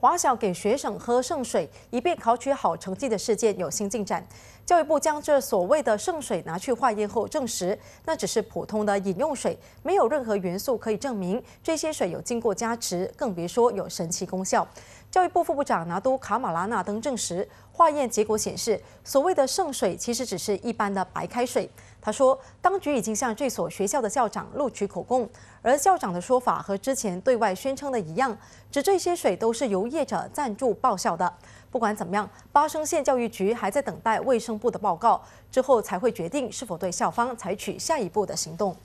华小给学生喝圣水，以便考取好成绩的事件有新进展。教育部将这所谓的圣水拿去化验后证实，那只是普通的饮用水，没有任何元素可以证明这些水有经过加持，更别说有神奇功效。教育部副部长拿督卡马拉纳登证实，化验结果显示，所谓的圣水其实只是一般的白开水。他说，当局已经向这所学校的校长录取口供，而校长的说法和之前对外宣称的一样，指这些水都是由业者赞助报销的。不管怎么样，巴生县教育局还在等待卫生部的报告，之后才会决定是否对校方采取下一步的行动。